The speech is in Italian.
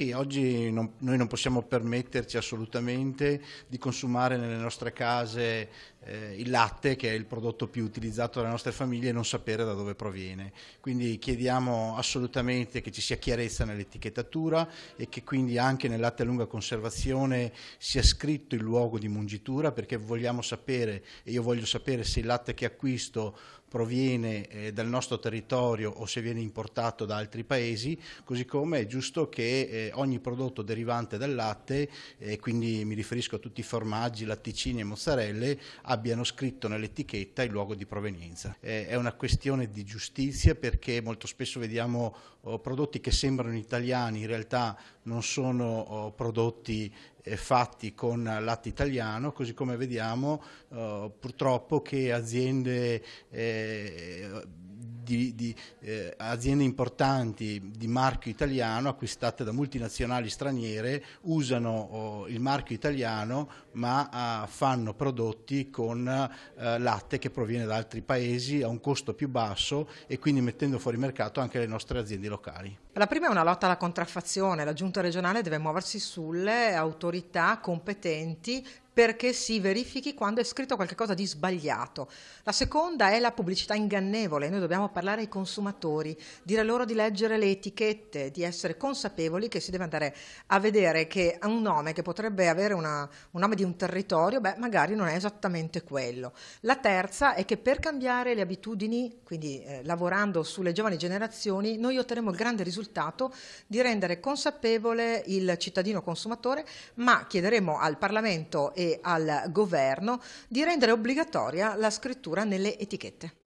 Sì, oggi non, noi non possiamo permetterci assolutamente di consumare nelle nostre case eh, il latte, che è il prodotto più utilizzato dalle nostre famiglie, e non sapere da dove proviene. Quindi chiediamo assolutamente che ci sia chiarezza nell'etichettatura e che quindi anche nel latte a lunga conservazione sia scritto il luogo di mungitura, perché vogliamo sapere, e io voglio sapere se il latte che acquisto proviene eh, dal nostro territorio o se viene importato da altri paesi, così come è giusto che eh, ogni prodotto derivante dal latte, e eh, quindi mi riferisco a tutti i formaggi, latticini e mozzarelle, abbia abbiano scritto nell'etichetta il luogo di provenienza. è una questione di giustizia perché molto spesso vediamo oh, prodotti che sembrano italiani, in realtà non sono oh, prodotti eh, fatti con latte italiano, così come vediamo oh, purtroppo che aziende eh, di, di eh, aziende importanti di marchio italiano acquistate da multinazionali straniere usano oh, il marchio italiano ma ah, fanno prodotti con eh, latte che proviene da altri paesi a un costo più basso e quindi mettendo fuori mercato anche le nostre aziende locali. La prima è una lotta alla contraffazione, la giunta regionale deve muoversi sulle autorità competenti perché si verifichi quando è scritto qualcosa di sbagliato. La seconda è la pubblicità ingannevole, noi dobbiamo parlare ai consumatori, dire loro di leggere le etichette, di essere consapevoli che si deve andare a vedere che un nome che potrebbe avere una, un nome di un territorio, beh magari non è esattamente quello. La terza è che per cambiare le abitudini, quindi eh, lavorando sulle giovani generazioni, noi otterremo il grande risultato di rendere consapevole il cittadino consumatore, ma chiederemo al Parlamento e al governo di rendere obbligatoria la scrittura nelle etichette.